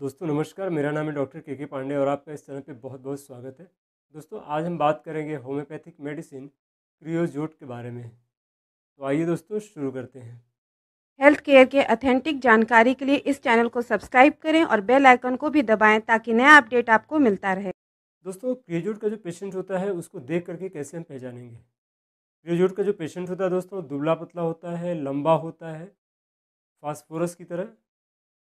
दोस्तों नमस्कार मेरा नाम है डॉक्टर के के पांडे और आपका इस चैनल पे बहुत बहुत स्वागत है दोस्तों आज हम बात करेंगे होम्योपैथिक मेडिसिन क्रियोजोट के बारे में तो आइए दोस्तों शुरू करते हैं हेल्थ केयर के अथेंटिक जानकारी के लिए इस चैनल को सब्सक्राइब करें और बेल आइकन को भी दबाएं ताकि नया अपडेट आपको मिलता रहे दोस्तों क्रियोजोट का जो पेशेंट होता है उसको देख करके कैसे हम पहचानेंगे क्रियोजोट का जो पेशेंट होता है दोस्तों दुबला पतला होता है लंबा होता है फास्फोरस की तरह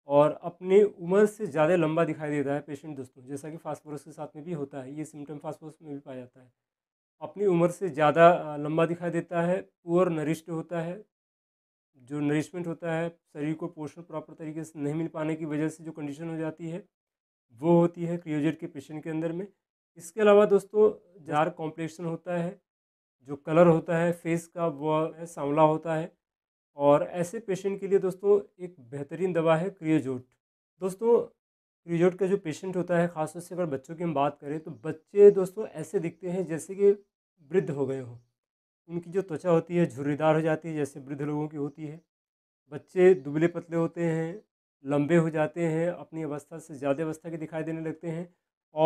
और अपनी उम्र से ज़्यादा लंबा दिखाई देता है पेशेंट दोस्तों जैसा कि फास्फोरस के साथ में भी होता है ये सिम्टम फास्फोरस में भी पाया जाता है अपनी उम्र से ज़्यादा लंबा दिखाई देता है पुअर नरिश्ड होता है जो नरिशमेंट होता है शरीर को पोषण प्रॉपर तरीके से नहीं मिल पाने की वजह से जो कंडीशन हो जाती है वो होती है क्रियोजेट के पेशेंट के अंदर में इसके अलावा दोस्तों जार कॉम्प्लेक्शन होता है जो कलर होता है फेस का वह सांवला होता है और ऐसे पेशेंट के लिए दोस्तों एक बेहतरीन दवा है क्रियोजोट दोस्तों क्रियोजोट का जो पेशेंट होता है ख़ासतौर से अगर बच्चों की हम बात करें तो बच्चे दोस्तों ऐसे दिखते हैं जैसे कि वृद्ध हो गए हों उनकी जो त्वचा होती है झुर्रीदार हो जाती है जैसे वृद्ध लोगों की होती है बच्चे दुबले पतले होते हैं लंबे हो जाते हैं अपनी अवस्था से ज़्यादा अवस्था के दिखाई देने लगते हैं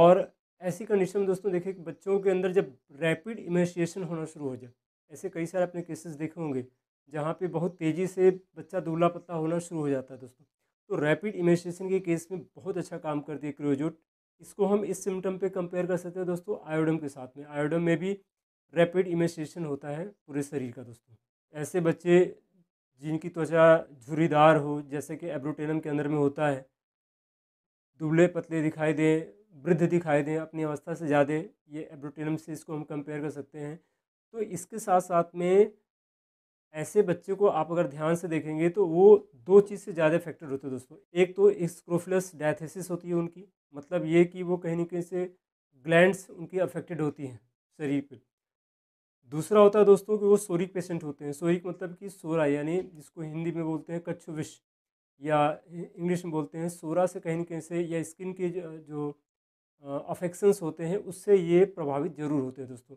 और ऐसी कंडीशन में दोस्तों कि बच्चों के अंदर जब रैपिड इमेशिएशन होना शुरू हो जाए ऐसे कई सारे अपने केसेस देखे होंगे जहाँ पे बहुत तेज़ी से बच्चा दुबला पत्ता होना शुरू हो जाता है दोस्तों तो रैपिड इमेजिनेशन के केस में बहुत अच्छा काम करती है क्रियोजोट इसको हम इस सिम्टम पे कंपेयर कर सकते हैं दोस्तों आयोडम के साथ में आयोडम में भी रैपिड इमेजिनेशन होता है पूरे शरीर का दोस्तों ऐसे बच्चे जिनकी त्वचा झुरीदार हो जैसे कि एब्रोटेनम के अंदर में होता है दुबले पतले दिखाई दें वृद्ध दिखाई दें अपनी अवस्था से ज़्यादा ये एब्रोटेनम से इसको हम कंपेयर कर सकते हैं तो इसके साथ साथ में ऐसे बच्चे को आप अगर ध्यान से देखेंगे तो वो दो चीज़ से ज़्यादा इफेक्टेड होते हैं दोस्तों एक तो स्क्रोफिलस डायथेसिस होती है उनकी मतलब ये कि वो कहीं ना कहीं से ग्लैंड्स उनकी अफेक्टेड होती हैं शरीर पर दूसरा होता है दोस्तों कि वो सोरिक पेशेंट होते हैं सोरिक मतलब कि सोरा यानी जिसको हिंदी में बोलते हैं कच्छुविश या इंग्लिश में बोलते हैं सोरा से कहीं ना कहीं से या स्किन के जो अफेक्शंस होते हैं उससे ये प्रभावित जरूर होते हैं दोस्तों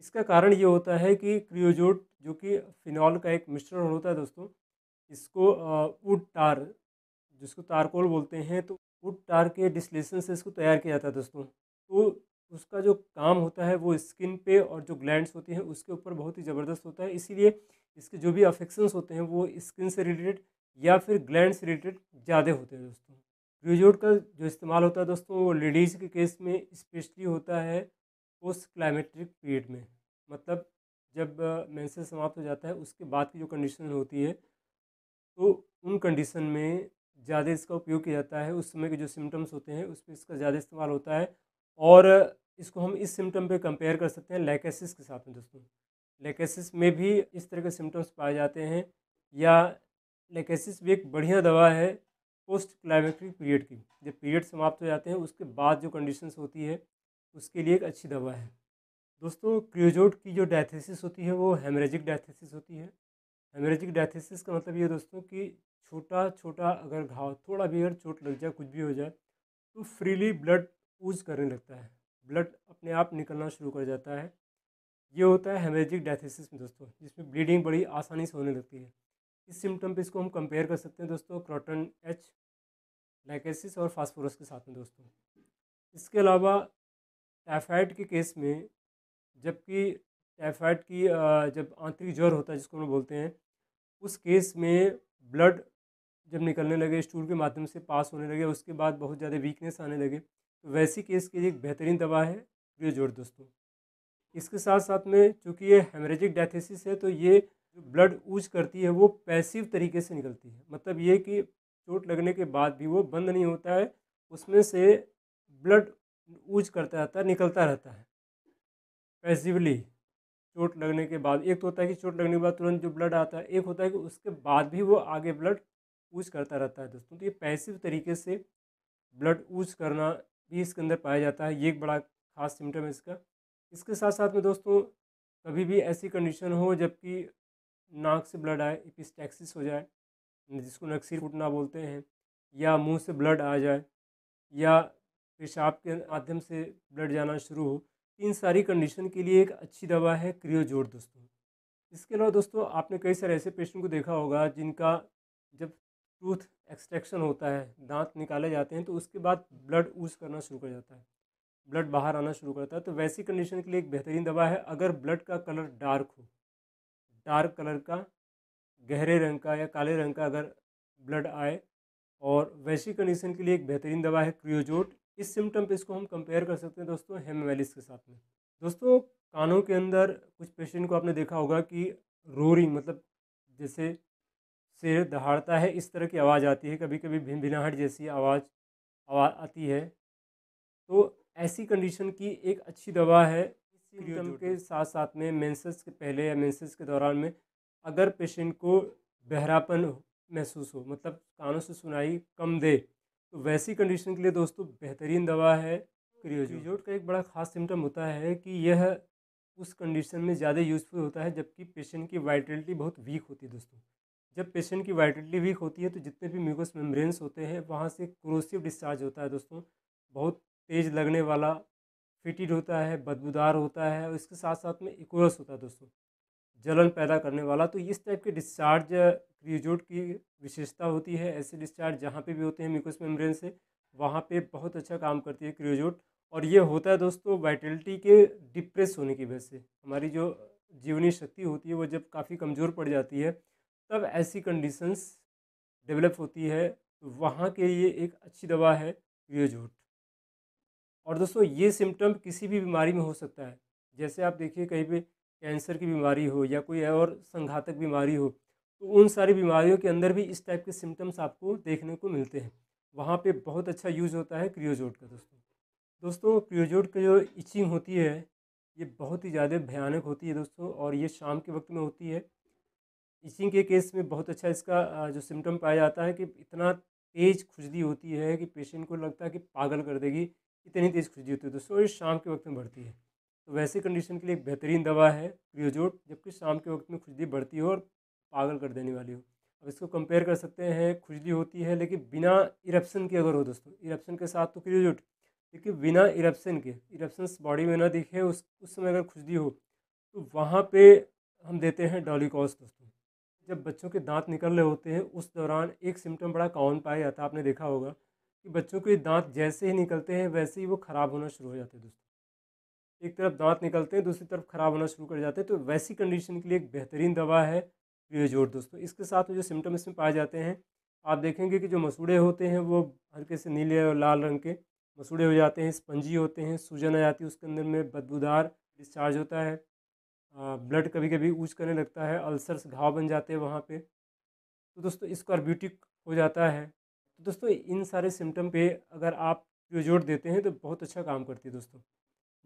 इसका कारण ये होता है कि क्रियोजोट जो कि फिनॉल का एक मिश्रण होता है दोस्तों इसको वुड टार जिसको तारकोल बोलते हैं तो वुड टार के डिस्लेशन से इसको तैयार किया जाता है दोस्तों तो उसका जो काम होता है वो स्किन पे और जो ग्लैंड्स होती हैं उसके ऊपर बहुत ही ज़बरदस्त होता है इसीलिए इसके जो भी अफेक्शंस होते हैं वो स्किन से रिलेटेड या फिर ग्लैंड से रिलेटेड ज़्यादा होते हैं दोस्तों क्रियोजोट का जो इस्तेमाल होता है दोस्तों वो लेडीज़ के केस में स्पेशली होता है पोस्ट क्लाइमेट्रिक पीरियड में मतलब जब मैंसेज समाप्त हो जाता है उसके बाद की जो कंडीशन होती है तो उन कंडीशन में ज़्यादा इसका उपयोग किया जाता है उस समय के जो सिम्टम्स होते हैं उस पर इसका ज़्यादा इस्तेमाल होता है और इसको हम इस सिम्टम पे कंपेयर कर सकते हैं लैकेसिस के साथ में दोस्तों लेकेसिस में भी इस तरह के सिम्टम्स पाए जाते हैं या लेकेसिस भी एक बढ़िया दवा है पोस्ट क्लाइमेट्रिक पीरियड की जब पीरियड समाप्त हो जाते हैं उसके बाद जो कंडीशंस होती है उसके लिए एक अच्छी दवा है दोस्तों क्रियोजोट की जो डायथेसिस होती है वो हेमरेजिक डायथेसिस होती है हेमरेजिक डायथेसिस का मतलब ये दोस्तों कि छोटा छोटा अगर घाव थोड़ा भी अगर चोट लग जाए कुछ भी हो जाए तो फ्रीली ब्लड ऊज करने लगता है ब्लड अपने आप निकलना शुरू कर जाता है ये होता है हेमरेजिक डायथेसिस में दोस्तों जिसमें ब्लीडिंग बड़ी आसानी से होने लगती है इस सिम्टम पे इसको हम कंपेयर कर सकते हैं दोस्तों क्रोटन एच लाइकेसिस और फास्फोरस के साथ में दोस्तों इसके अलावा टाइफाइड के केस में जबकि टाइफाइड की जब आंतरिक ज्वर होता है जिसको हम बोलते हैं उस केस में ब्लड जब निकलने लगे स्टूल के माध्यम से पास होने लगे उसके बाद बहुत ज़्यादा वीकनेस आने लगे तो वैसी केस के लिए एक बेहतरीन दवा है जोर दोस्तों इसके साथ साथ में चूँकि ये हेमरेजिक डायथेसिस है तो ये जो ब्लड ऊज करती है वो पैसिव तरीके से निकलती है मतलब ये कि चोट लगने के बाद भी वो बंद नहीं होता है उसमें से ब्लड ऊज करता रहता है निकलता रहता है पैसिवली चोट लगने के बाद एक तो होता है कि चोट लगने के बाद तुरंत जो ब्लड आता है एक होता है कि उसके बाद भी वो आगे ब्लड ऊज करता रहता है दोस्तों तो ये पैसिव तरीके से ब्लड ऊज करना भी इसके अंदर पाया जाता है ये एक बड़ा खास सिम्टम है इसका इसके साथ साथ में दोस्तों कभी भी ऐसी कंडीशन हो जबकि नाक से ब्लड आए इपिस्टैक्सिस हो जाए जिसको नक्सीर फूटना बोलते हैं या मुंह से ब्लड आ जाए या तो पेशाब के माध्यम से ब्लड जाना शुरू हो इन सारी कंडीशन के लिए एक अच्छी दवा है क्रियोजोर दोस्तों इसके अलावा दोस्तों आपने कई सारे ऐसे पेशेंट को देखा होगा जिनका जब टूथ एक्सट्रैक्शन होता है दांत निकाले जाते हैं तो उसके बाद ब्लड ऊज करना शुरू कर जाता है ब्लड बाहर आना शुरू करता है तो वैसी कंडीशन के लिए एक बेहतरीन दवा है अगर ब्लड का कलर डार्क हो डार्क कलर का गहरे रंग का या काले रंग का अगर ब्लड आए और वैसी कंडीशन के लिए एक बेहतरीन दवा है क्रियोजोट इस सिम्टम पे इसको हम कंपेयर कर सकते हैं दोस्तों हेमेमेलिस के साथ में दोस्तों कानों के अंदर कुछ पेशेंट को आपने देखा होगा कि रोरिंग मतलब जैसे सिर दहाड़ता है इस तरह की आवाज़ आती है कभी कभी भिनभिनाहट जैसी आवाज़ आवाज़ आती है तो ऐसी कंडीशन की एक अच्छी दवा है सिम्टम के साथ साथ में मेंसेस के पहले या मेंसेस के दौरान में अगर पेशेंट को बहरापन महसूस हो मतलब कानों से सुनाई कम दे तो वैसी कंडीशन के लिए दोस्तों बेहतरीन दवा है क्रियोजोट का एक बड़ा खास सिम्टम होता है कि यह उस कंडीशन में ज़्यादा यूज़फुल होता है जबकि पेशेंट की वाइटलिटी बहुत वीक होती है दोस्तों जब पेशेंट की वाइटलिटी वीक होती है तो जितने भी म्यूकस मेम्ब्रेन्स होते हैं वहाँ से क्रोसिव डिस्चार्ज होता है दोस्तों बहुत तेज़ लगने वाला फिटिड होता है बदबूदार होता है और इसके साथ साथ में इकोरस होता है दोस्तों जलन पैदा करने वाला तो इस टाइप के डिस्चार्ज क्रियोजोट की विशेषता होती है ऐसे डिस्चार्ज जहाँ पे भी होते हैं म्यूकस मेम्ब्रेन से वहाँ पे बहुत अच्छा काम करती है क्रियोजोट और ये होता है दोस्तों वाइटलिटी के डिप्रेस होने की वजह से हमारी जो जीवनी शक्ति होती है वो जब काफ़ी कमज़ोर पड़ जाती है तब ऐसी कंडीशंस डेवलप होती है तो वहाँ के लिए एक अच्छी दवा है क्रियोजोट और दोस्तों ये सिम्टम किसी भी बीमारी में हो सकता है जैसे आप देखिए कहीं पर कैंसर की बीमारी हो या कोई और संघातक बीमारी हो तो उन सारी बीमारियों के अंदर भी इस टाइप के सिम्टम्स आपको देखने को मिलते हैं वहाँ पे बहुत अच्छा यूज़ होता है क्रियोजोड का दोस्तों दोस्तों क्रियोजोड का जो इचिंग होती है ये बहुत ही ज़्यादा भयानक होती है दोस्तों और ये शाम के वक्त में होती है इचिंग के केस में बहुत अच्छा इसका जो सिम्टम पाया जाता है कि इतना तेज़ खुजली होती है कि पेशेंट को लगता है कि पागल कर देगी इतनी तेज़ खुजली होती है दोस्तों ये शाम के वक्त में बढ़ती है तो वैसे कंडीशन के लिए एक बेहतरीन दवा है क्रियोजोट जबकि शाम के वक्त में खुजली बढ़ती हो और पागल कर देने वाली हो अब इसको कंपेयर कर सकते हैं खुजली होती है लेकिन बिना इरप्शन के अगर हो दोस्तों इरप्शन के साथ तो क्रियोजोट लेकिन बिना इरप्शन के इरप्शन बॉडी में ना दिखे उस उस समय अगर खुजली हो तो वहाँ पर हम देते हैं डॉलीकॉस दोस्तों जब बच्चों के दांत निकल रहे होते हैं उस दौरान एक सिम्टम बड़ा कॉमन पाया जाता है आपने देखा होगा कि बच्चों के दांत जैसे ही निकलते हैं वैसे ही वो ख़राब होना शुरू हो जाते हैं दोस्तों एक तरफ दांत निकलते हैं दूसरी तरफ ख़राब होना शुरू कर जाते हैं तो वैसी कंडीशन के लिए एक बेहतरीन दवा है प्रियोजोर दोस्तों इसके साथ में जो सिम्टम इसमें पाए जाते हैं आप देखेंगे कि जो मसूड़े होते हैं वो हल्के से नीले और लाल रंग के मसूड़े हो जाते हैं स्पंजी होते हैं सूजन आ जाती है उसके अंदर में बदबूदार डिस्चार्ज होता है ब्लड कभी कभी ऊँच करने लगता है अल्सर्स घाव बन जाते हैं वहाँ पर तो दोस्तों स्कॉर्ब्यूटिक हो जाता है तो दोस्तों इन सारे सिम्टम पे अगर आप रिजोर्ट देते हैं तो बहुत अच्छा काम करती है दोस्तों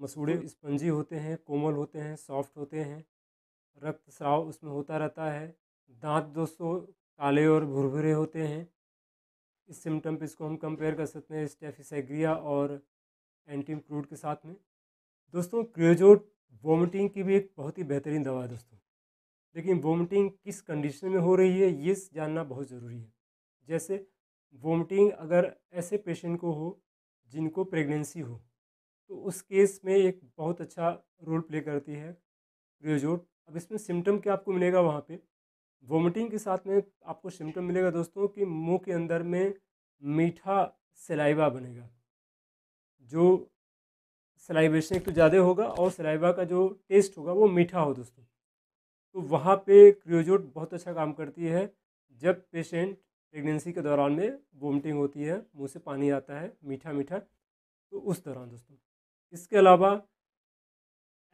मसूड़े स्पंजी होते हैं कोमल होते हैं सॉफ्ट होते हैं रक्त स्राव उसमें होता रहता है दांत दोस्तों काले और भुरभुरे होते हैं इस सिम्टम पे इसको हम कंपेयर कर सकते हैं स्टेफिसग्रिया और एंटीम फ्रूट के साथ में दोस्तों क्रियोजोट वोमिटिंग की भी एक बहुत ही बेहतरीन दवा है दोस्तों लेकिन वोमिटिंग किस कंडीशन में हो रही है ये जानना बहुत ज़रूरी है जैसे वोमिटिंग अगर ऐसे पेशेंट को हो जिनको प्रेगनेंसी हो तो उस केस में एक बहुत अच्छा रोल प्ले करती है क्रियोजोट अब इसमें सिम्टम क्या आपको मिलेगा वहाँ पे वोमिटिंग के साथ में आपको सिम्टम मिलेगा दोस्तों कि मुंह के अंदर में मीठा सलाइवा बनेगा जो सलाइवेशन एक तो ज़्यादा होगा और सलाइवा का जो टेस्ट होगा वो मीठा हो दोस्तों तो वहाँ पे क्रियोजोट बहुत अच्छा काम करती है जब पेशेंट प्रेगनेंसी के दौरान में वोमिटिंग होती है मुँह से पानी आता है मीठा मीठा तो उस दौरान दोस्तों इसके अलावा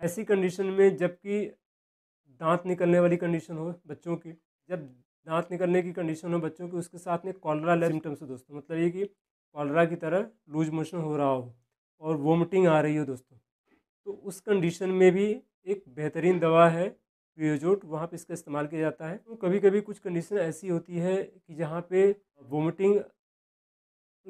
ऐसी कंडीशन में जबकि दांत निकलने वाली कंडीशन हो बच्चों की जब दांत निकलने की कंडीशन हो बच्चों की उसके साथ में कॉलरा लेब सिम्टम्स हो दोस्तों मतलब ये कि कॉलरा की तरह लूज मोशन हो रहा हो और वोमिटिंग आ रही हो दोस्तों तो उस कंडीशन में भी एक बेहतरीन दवा है प्रियोजोट वहाँ पे इसका इस्तेमाल किया जाता है तो कभी कभी कुछ कंडीशन ऐसी होती है कि जहाँ पे वोमिटिंग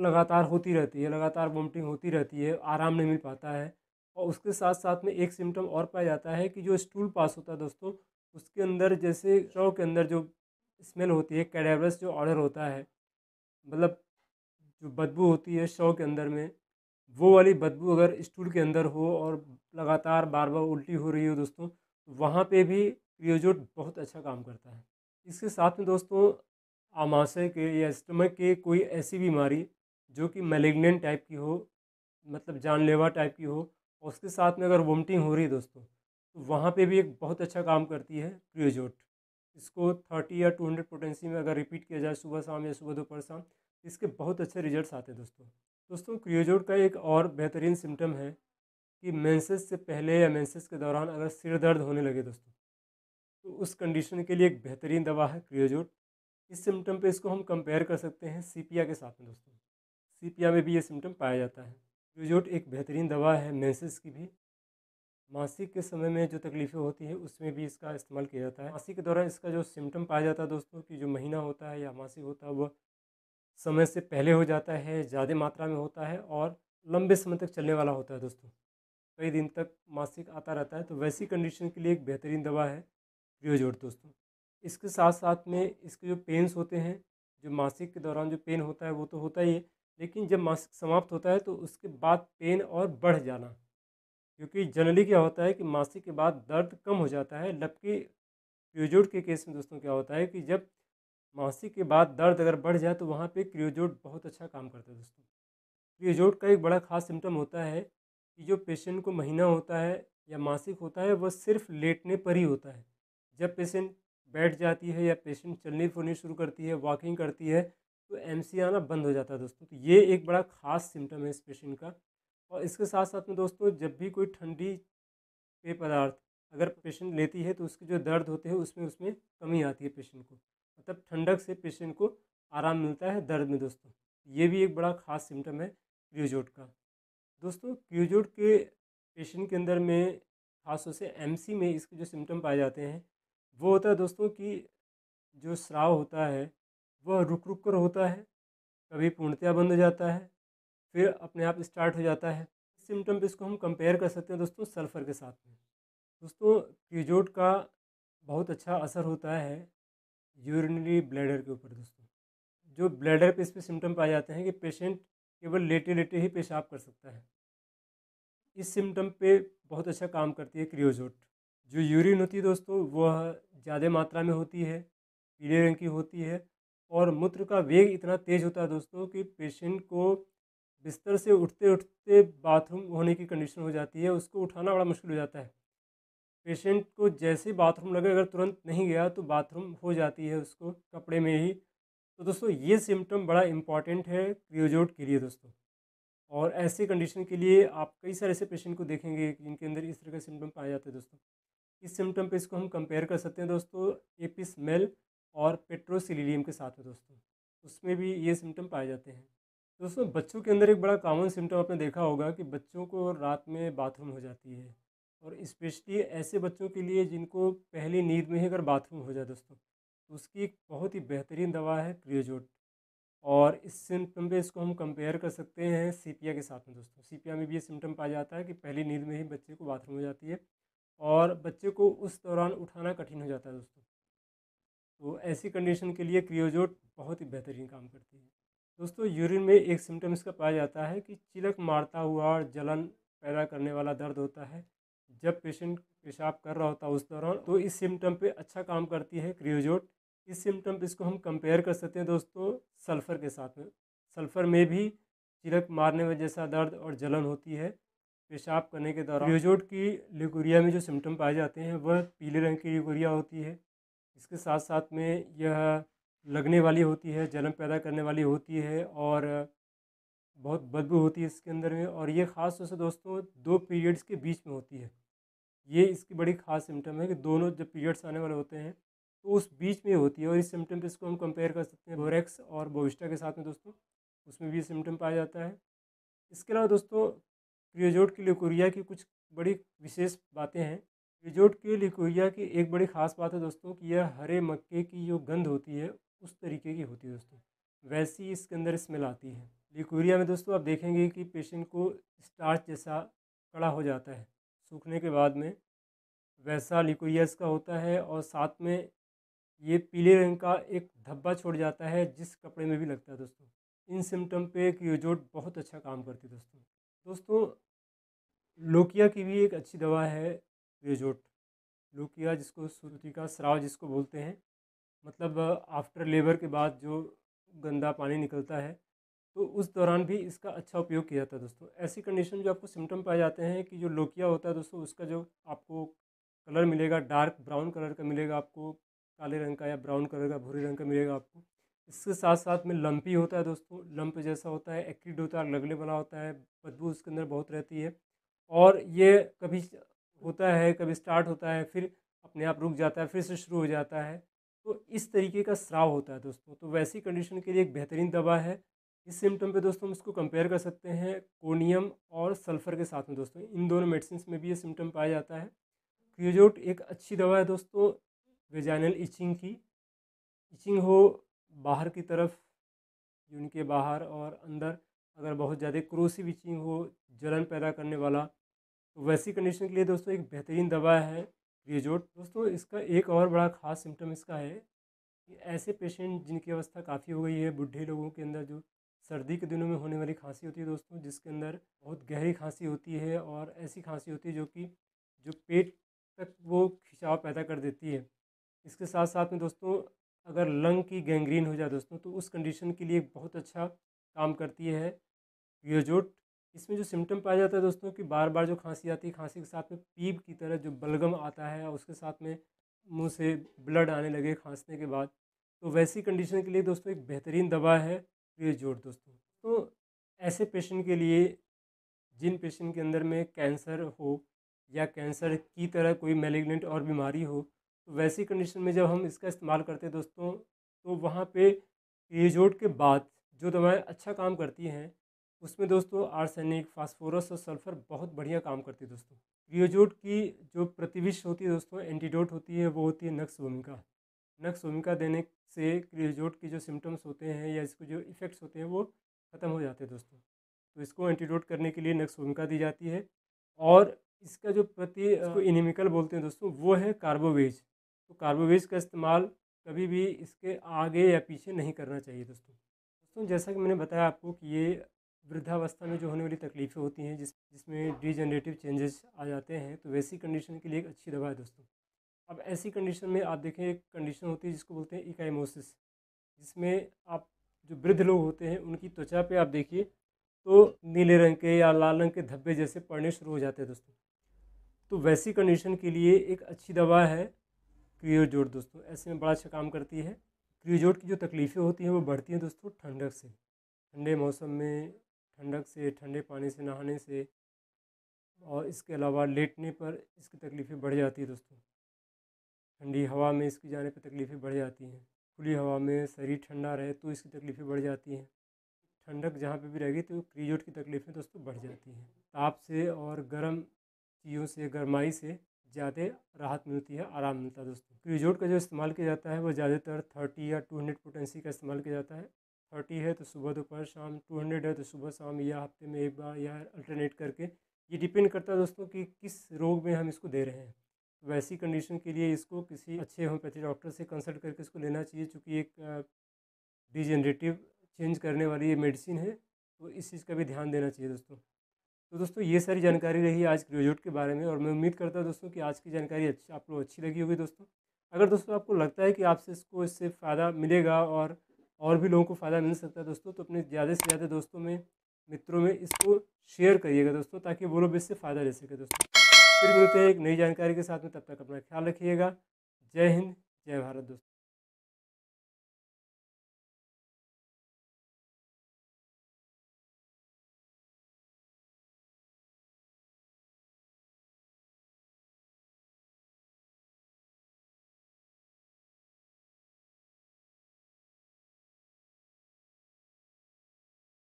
लगातार होती रहती है लगातार वोमिटिंग होती रहती है आराम नहीं मिल पाता है और उसके साथ साथ में एक सिम्टम और पाया जाता है कि जो स्टूल पास होता है दोस्तों उसके अंदर जैसे शव के अंदर जो स्मेल होती है कैडेवरस जो ऑर्डर होता है मतलब जो बदबू होती है शव के अंदर में वो वाली बदबू अगर स्टूल के अंदर हो और लगातार बार बार उल्टी हो रही हो दोस्तों तो वहाँ पर भी क्रियोजोट बहुत अच्छा काम करता है इसके साथ में दोस्तों आमाशय के या स्टमक के कोई ऐसी बीमारी जो कि मेलिग्नेंट टाइप की हो मतलब जानलेवा टाइप की हो और उसके साथ में अगर वोमिटिंग हो रही है दोस्तों तो वहाँ पे भी एक बहुत अच्छा काम करती है प्रियोजोट इसको थर्टी या टू हंड्रेड पोटेंसी में अगर रिपीट किया जाए सुबह शाम या सुबह दोपहर शाम तो इसके बहुत अच्छे रिजल्ट्स आते हैं दोस्तों दोस्तों क्रियोजोट का एक और बेहतरीन सिम्टम है कि मैंसेस से पहले या मैंसेस के दौरान अगर सिर दर्द होने लगे दोस्तों तो उस कंडीशन के लिए एक बेहतरीन दवा है क्रियोजोट इस सिम्टम पर इसको हम कंपेयर कर सकते हैं सीपिया के साथ में दोस्तों सीपिया में भी ये सिम्टम पाया जाता है ब्यूजोट एक बेहतरीन दवा है मेंसेस की भी मासिक के समय में जो तकलीफ़ें होती है उसमें भी इसका इस्तेमाल किया जाता है मासिक के दौरान इसका जो सिम्टम पाया जाता है दोस्तों कि जो महीना होता है या मासिक होता है वह समय से पहले हो जाता है ज़्यादा मात्रा में होता है और लंबे समय तक चलने वाला होता है दोस्तों कई दिन तक मासिक आता रहता है तो वैसी कंडीशन के लिए एक बेहतरीन दवा है रियोजोट दोस्तों इसके साथ साथ में इसके जो पेन्स होते हैं जो मासिक के दौरान जो पेन होता है वो तो होता ही है लेकिन जब मासिक समाप्त होता है तो उसके बाद पेन और बढ़ जाना क्योंकि जनरली क्या होता है कि मासिक के बाद दर्द कम हो जाता है लबकि क्रियोजोड के केस में दोस्तों क्या होता है कि जब मासिक के बाद दर्द अगर बढ़ जाए तो वहाँ पे क्रियोजोड बहुत अच्छा काम करता है दोस्तों क्रियोजोड का एक बड़ा खास सिम्टम होता है कि जो पेशेंट को महीना होता है या मासिक होता है वह सिर्फ लेटने पर ही होता है जब पेशेंट बैठ जाती है या पेशेंट चलने फिरने शुरू करती है वॉकिंग करती है तो एम आना बंद हो जाता है दोस्तों तो ये एक बड़ा खास सिम्टम है इस पेशेंट का और इसके साथ साथ में दोस्तों जब भी कोई ठंडी पेय पदार्थ अगर पेशेंट लेती है तो उसके जो दर्द होते हैं उसमें उसमें कमी आती है पेशेंट को मतलब ठंडक से पेशेंट को आराम मिलता है दर्द में दोस्तों ये भी एक बड़ा खास सिम्टम है क्रियोजोट का दोस्तों क्रियोजोट के पेशेंट के अंदर में खासतौर से एम में इसके जो सिम्टम पाए जाते हैं वो होता है दोस्तों कि जो स्राव होता है वह रुक रुक कर होता है कभी पूर्णतया बंद हो जाता है फिर अपने आप स्टार्ट हो जाता है इस सिम्टम पे इसको हम कंपेयर कर सकते हैं दोस्तों सल्फ़र के साथ में दोस्तों क्रीजोट का बहुत अच्छा असर होता है यूरिनरी ब्लैडर के ऊपर दोस्तों जो ब्लैडर पे इस पर सिम्टम पाए जाते हैं कि पेशेंट केवल लेटे लेटे ही पेशाब कर सकता है इस सिम्टम पे बहुत अच्छा काम करती है क्रियोजोट जो यूरिन होती है दोस्तों वह ज़्यादा मात्रा में होती है पीले रंग की होती है और मूत्र का वेग इतना तेज़ होता है दोस्तों कि पेशेंट को बिस्तर से उठते उठते बाथरूम होने की कंडीशन हो जाती है उसको उठाना बड़ा मुश्किल हो जाता है पेशेंट को जैसे बाथरूम लगे अगर तुरंत नहीं गया तो बाथरूम हो जाती है उसको कपड़े में ही तो दोस्तों ये सिम्टम बड़ा इम्पॉर्टेंट है क्रियोजोट के लिए दोस्तों और ऐसी कंडीशन के लिए आप कई सारे ऐसे पेशेंट को देखेंगे जिनके अंदर इस तरह के सिम्टम पाए जाते हैं दोस्तों इस सिम्टम पे इसको हम कंपेयर कर सकते हैं दोस्तों एपिस मेल और पेट्रोसिलीलियम के साथ है दोस्तों उसमें भी ये सिम्टम पाए जाते हैं दोस्तों बच्चों के अंदर एक बड़ा कॉमन सिम्टम आपने देखा होगा कि बच्चों को रात में बाथरूम हो जाती है और इस्पेशली ऐसे बच्चों के लिए जिनको पहली नींद में ही अगर बाथरूम हो जाए दोस्तों तो उसकी एक बहुत ही बेहतरीन दवा है क्रियोजोट और इस सिम्टम पे इसको हम कंपेयर कर सकते हैं सीपिया के साथ में दोस्तों सीपिया में भी ये सिम्टम पाया जाता है कि पहली नींद में ही बच्चे को बाथरूम हो जाती है और बच्चे को उस दौरान उठाना कठिन हो जाता है दोस्तों तो ऐसी कंडीशन के लिए क्रियोजोट बहुत ही बेहतरीन काम करती है दोस्तों यूरिन में एक सिम्टम इसका पाया जाता है कि चिलक मारता हुआ और जलन पैदा करने वाला दर्द होता है जब पेशेंट पेशाब कर रहा होता है उस दौरान तो इस सिम्टम पे अच्छा काम करती है क्रियोजोट इस सिम्टम पे इसको हम कंपेयर कर सकते हैं दोस्तों सल्फ़र के साथ में सल्फ़र में भी चिलक मारने में जैसा दर्द और जलन होती है पेशाब करने के दौरान क्रियोजोट की लिकोरिया में जो सिम्टम पाए जाते हैं वह पीले रंग की लिकोरिया होती है इसके साथ साथ में यह लगने वाली होती है जलन पैदा करने वाली होती है और बहुत बदबू होती है इसके अंदर में और ये ख़ास तौर से दोस्तों दो पीरियड्स के बीच में होती है ये इसकी बड़ी खास सिम्टम है कि दोनों जब पीरियड्स आने वाले होते हैं तो उस बीच में होती है और इस सिम्टम पे इसको हम कंपेयर कर सकते हैं बोरेक्स और बोविस्टा के साथ में दोस्तों उसमें भी ये सिम्टम पाया जाता है इसके अलावा दोस्तों क्रियोजोट की लिकोरिया की कुछ बड़ी विशेष बातें हैं रिजोर्ट के लिकोहिया की एक बड़ी ख़ास बात है दोस्तों कि यह हरे मक्के की जो गंध होती है उस तरीके की होती है दोस्तों वैसी इसके अंदर स्मेल आती है लिकोरिया में दोस्तों आप देखेंगे कि पेशेंट को स्टार्च जैसा कड़ा हो जाता है सूखने के बाद में वैसा लिकोरिया इसका होता है और साथ में ये पीले रंग का एक धब्बा छोड़ जाता है जिस कपड़े में भी लगता है दोस्तों इन सिम्टम पे योजोट बहुत अच्छा काम करती है दोस्तों दोस्तों लोकिया की भी एक अच्छी दवा है बेजोट लूकिया जिसको श्रुति का श्राव जिसको बोलते हैं मतलब आफ्टर लेबर के बाद जो गंदा पानी निकलता है तो उस दौरान भी इसका अच्छा उपयोग किया जाता है दोस्तों ऐसी कंडीशन जो आपको सिम्टम पाए जाते हैं कि जो लोकिया होता है दोस्तों उसका जो आपको कलर मिलेगा डार्क ब्राउन कलर का मिलेगा आपको काले रंग का या ब्राउन कलर का भूरे रंग का मिलेगा आपको इसके साथ साथ में लंपी होता है दोस्तों लंप जैसा होता है एक्ड होता है लगले वाला होता है बदबू उसके अंदर बहुत रहती है और ये कभी होता है कभी स्टार्ट होता है फिर अपने आप रुक जाता है फिर से शुरू हो जाता है तो इस तरीके का स्राव होता है दोस्तों तो वैसी कंडीशन के लिए एक बेहतरीन दवा है इस सिम्टम पे दोस्तों हम इसको कंपेयर कर सकते हैं कोनियम और सल्फर के साथ में दोस्तों इन दोनों मेडिसिन में भी ये सिम्टम पाया जाता है क्रियोजोट एक अच्छी दवा है दोस्तों वेजाइनल इचिंग की इचिंग हो बाहर की तरफ यून के बाहर और अंदर अगर बहुत ज़्यादा क्रोसिव इचिंग हो जलन पैदा करने वाला तो वैसी कंडीशन के लिए दोस्तों एक बेहतरीन दवा है रिजोट दोस्तों इसका एक और बड़ा खास सिम्टम इसका है कि ऐसे पेशेंट जिनकी अवस्था काफ़ी हो गई है बुढ़े लोगों के अंदर जो सर्दी के दिनों में होने वाली खांसी होती है दोस्तों जिसके अंदर बहुत गहरी खांसी होती है और ऐसी खांसी होती है जो कि जो पेट तक वो खिंचाव पैदा कर देती है इसके साथ साथ में दोस्तों अगर लंग की गैंग्रीन हो जाए दोस्तों तो उस कंडीशन के लिए बहुत अच्छा काम करती है योजोट इसमें जो सिम्टम पाया जाता है दोस्तों कि बार बार जो खांसी आती है खांसी के साथ में पीप की तरह जो बलगम आता है और उसके साथ में मुंह से ब्लड आने लगे खांसने के बाद तो वैसी कंडीशन के लिए दोस्तों एक बेहतरीन दवा है प्रियजोट दोस्तों तो ऐसे पेशेंट के लिए जिन पेशेंट के अंदर में कैंसर हो या कैंसर की तरह कोई मेलेगनेंट और बीमारी हो तो वैसी कंडीशन में जब हम इसका इस्तेमाल करते हैं दोस्तों तो वहाँ पर प्रियजोट के बाद जो दवाएँ अच्छा काम करती हैं उसमें दोस्तों आर्सेनिक फास्फोरस और सल्फर बहुत बढ़िया काम करती है दोस्तों क्रियोजोट की जो प्रतिविष होती है दोस्तों एंटीडोट होती है वो होती है नक्स भूमिका नक्स भूमिका देने से क्रियोजोट के जो सिम्टम्स होते हैं या इसके जो इफ़ेक्ट्स होते हैं वो ख़त्म हो जाते हैं दोस्तों तो इसको एंटीडोट करने के लिए नक्स भूमिका दी जाती है और इसका जो प्रति इसको इनिमिकल बोलते हैं दोस्तों वो है कार्बोवेज तो कार्बोवेज का इस्तेमाल कभी भी इसके आगे या पीछे नहीं करना चाहिए दोस्तों दोस्तों जैसा कि मैंने बताया आपको कि ये वृद्धावस्था में जो होने वाली तकलीफ़ें होती हैं जिस जिसमें डिजनरेटिव चेंजेस आ जाते हैं तो वैसी कंडीशन के लिए एक अच्छी दवा है दोस्तों अब ऐसी कंडीशन में आप देखें एक कंडीशन होती है जिसको बोलते हैं इकाइमोसिस जिसमें आप जो वृद्ध लोग होते हैं उनकी त्वचा पर आप देखिए तो नीले रंग के या लाल रंग के धब्बे जैसे पड़ने शुरू हो जाते हैं दोस्तों तो वैसी कंडीशन के लिए एक अच्छी दवा है क्रियोजोट दोस्तों ऐसे में बड़ा अच्छा काम करती है क्रियोजोट की जो तकलीफ़ें होती हैं वो बढ़ती हैं दोस्तों ठंडक से ठंडे मौसम में ठंडक से ठंडे पानी से नहाने से और इसके अलावा लेटने पर इसकी तकलीफ़ें बढ़ जाती है दोस्तों ठंडी हवा में इसकी जाने पर तकलीफ़ें बढ़ जाती हैं खुली हवा में शरीर ठंडा रहे तो इसकी तकलीफ़ें बढ़ जाती हैं ठंडक जहाँ पे भी रहेगी तो क्रीजोट की तकलीफ़ें दोस्तों बढ़ जाती हैं ताप से और गर्म चीज़ों से गर्माई से ज़्यादा राहत मिलती है आराम मिलता है दोस्तों क्रीजोट का जो इस्तेमाल किया जाता है वो ज़्यादातर थर्टी या टू हंड्रेड पोटेंसी का इस्तेमाल किया जाता है थर्टी है तो सुबह दोपहर शाम टू हंड्रेड है तो सुबह शाम या हफ्ते में एक बार या अल्टरनेट करके ये डिपेंड करता है दोस्तों कि किस रोग में हम इसको दे रहे हैं वैसी तो कंडीशन के लिए इसको किसी अच्छे होम्योपैथी डॉक्टर से कंसल्ट करके इसको लेना चाहिए चूँकि एक डिजेनरेटिव चेंज करने वाली ये मेडिसिन है तो इस चीज़ का भी ध्यान देना चाहिए दोस्तों तो दोस्तों ये सारी जानकारी रही आज ग्रेजुएट के बारे में और मैं उम्मीद करता हूँ दोस्तों कि आज की जानकारी अच्छी आप लोग अच्छी लगी होगी दोस्तों अगर दोस्तों आपको लगता है कि आपसे इसको इससे फ़ायदा मिलेगा और और भी लोगों को फ़ायदा मिल सकता है दोस्तों तो अपने ज़्यादा से ज़्यादा दोस्तों में मित्रों में इसको शेयर करिएगा दोस्तों ताकि वो लोग इससे फ़ायदा ले सके दोस्तों फिर मिलते हैं एक नई जानकारी के साथ में तब तक अपना ख्याल रखिएगा जय हिंद जय भारत दोस्तों